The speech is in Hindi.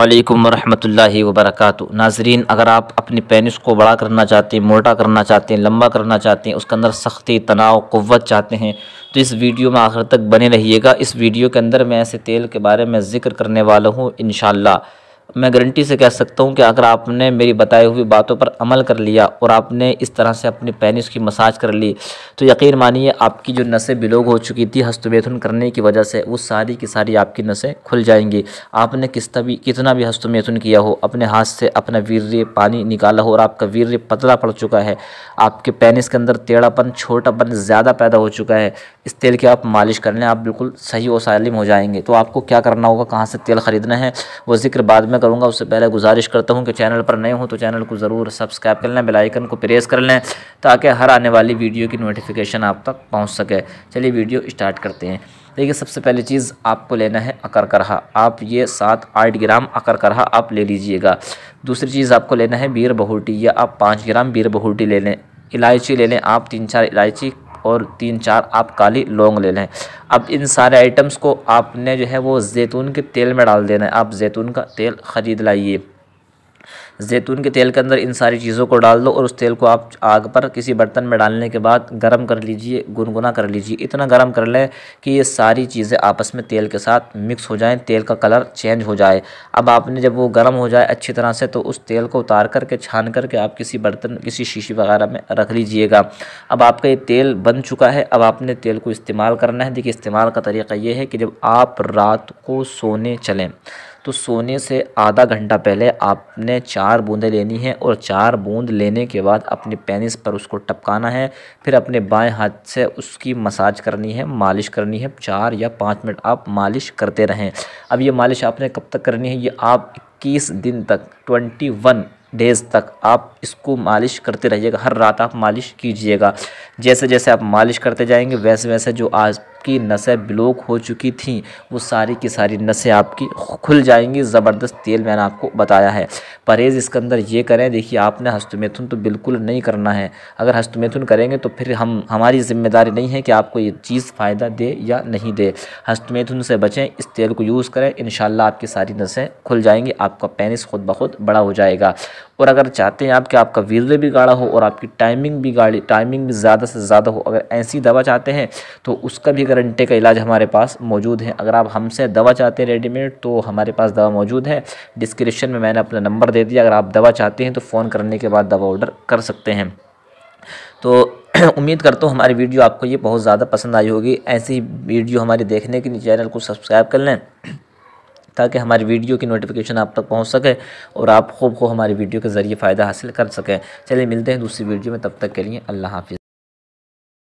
वालेकुम वरहमतुल्लाहि वबरकू नाजरीन अगर आप अपने पेनिस को बड़ा करना चाहते हैं मोटा करना चाहते हैं लंबा करना चाहते हैं उसके अंदर सख्ती तनाव कुत चाहते हैं तो इस वीडियो में आखिर तक बने रहिएगा इस वीडियो के अंदर मैं ऐसे तेल के बारे में ज़िक्र करने वाला हूँ इन मैं गारंटी से कह सकता हूँ कि अगर आपने मेरी बताई हुई बातों पर अमल कर लिया और आपने इस तरह से अपनी पैनिस की मसाज कर ली तो यकीन मानिए आपकी जो नसें बिलोग हो चुकी थी हस्तमेथुन करने की वजह से वो सारी की सारी आपकी नसें खुल जाएंगी आपने किस तभी कितना भी हस्तमेथुन किया हो अपने हाथ से अपना वीर्य पानी निकाला हो और आपका वीर्य पतला पड़ चुका है आपके पैनिस के अंदर टेढ़ापन छोटापन ज़्यादा पैदा हो चुका है इस तेल की आप मालिश कर लें आप बिल्कुल सही व सालिम हो जाएंगे तो आपको क्या करना होगा कहाँ से तेल ख़रीदना है वो ज़िक्र बाद में करूँगा उससे पहले गुजारिश करता हूँ कि चैनल पर नए हो तो चैनल को ज़रूर सब्सक्राइब कर लें बेलाइकन को प्रेस कर लें ताकि हर आने वाली वीडियो की नोटिफिकेशन आप तक पहुँच सके चलिए वीडियो स्टार्ट करते हैं देखिए सबसे पहली चीज़ आपको लेना है अकर करहा आप ये सात आठ ग्राम अकर करहा आप ले लीजिएगा दूसरी चीज़ आपको लेना है बीर बहूटी या आप पाँच ग्राम बीर बहूटी ले लें इलायची ले लें आप तीन चार इलायची और तीन चार आप काली लौंग ले लें अब इन सारे आइटम्स को आपने जो है वो जैतून के तेल में डाल देना है आप जैतून का तेल ख़रीद लाइए जैतून के तेल के अंदर इन सारी चीज़ों को डाल दो और उस तेल को आप आग पर किसी बर्तन में डालने के बाद गर्म कर लीजिए गुनगुना कर लीजिए इतना गर्म कर लें कि ये सारी चीज़ें आपस में तेल के साथ मिक्स हो जाएं तेल का कलर चेंज हो जाए अब आपने जब वो गर्म हो जाए अच्छी तरह से तो उस तेल को उतार करके छान करके आप किसी बर्तन किसी शीशी वगैरह में रख लीजिएगा अब आपका ये तेल बन चुका है अब आपने तेल को इस्तेमाल करना है देखिए इस्तेमाल का तरीका ये है कि जब आप रात को सोने चलें तो सोने से आधा घंटा पहले आपने चार बूंदें लेनी है और चार बूंद लेने के बाद अपने पेनिस पर उसको टपकाना है फिर अपने बाएं हाथ से उसकी मसाज करनी है मालिश करनी है चार या पाँच मिनट आप मालिश करते रहें अब ये मालिश आपने कब तक करनी है ये आप इक्कीस दिन तक ट्वेंटी वन डेज़ तक आप इसको मालिश करते रहिएगा हर रात आप मालिश कीजिएगा जैसे जैसे आप मालिश करते जाएंगे वैसे वैसे जो आज आपकी नसें ब्लॉक हो चुकी थी वो सारी की सारी नसें आपकी खुल जाएंगी ज़बरदस्त तेल मैंने आपको बताया है परहेज़ इसके अंदर ये करें देखिए आपने हस्तमेथुन तो बिल्कुल नहीं करना है अगर हस्तमेथुन करेंगे तो फिर हम हमारी जिम्मेदारी नहीं है कि आपको ये चीज़ फ़ायदा दे या नहीं दे हस्तमेथुन से बचें इस तेल को यूज़ करें इन आपकी सारी नसें खुल जाएंगी आपका पेनिस खुद ब खुद बड़ा हो जाएगा और अगर चाहते हैं आप कि आपका वीरले भी गाढ़ा हो और आपकी टाइमिंग भी गाढ़ी टाइमिंग भी ज़्यादा से ज़्यादा हो अगर ऐसी दवा चाहते हैं तो उसका भी गारंटे का इलाज हमारे पास मौजूद है अगर आप हमसे दवा चाहते हैं रेडीमेड तो हमारे पास दवा मौजूद है डिस्क्रिप्शन में मैंने अपना नंबर दे दिया अगर आप दवा चाहते हैं तो फ़ोन करने के बाद दवा ऑर्डर कर सकते हैं तो उम्मीद करता हूँ हमारी वीडियो आपको ये बहुत ज़्यादा पसंद आई होगी ऐसी वीडियो हमारी देखने के लिए चैनल को सब्सक्राइब कर लें ताकि हमारी वीडियो की नोटिफिकेशन आप तक पहुँच सके और आप खूब खूब हमारी वीडियो के ज़रिए फ़ायदा हासिल कर सकें चलिए मिलते हैं दूसरी वीडियो में तब तक के लिए अल्लाह हाफिज़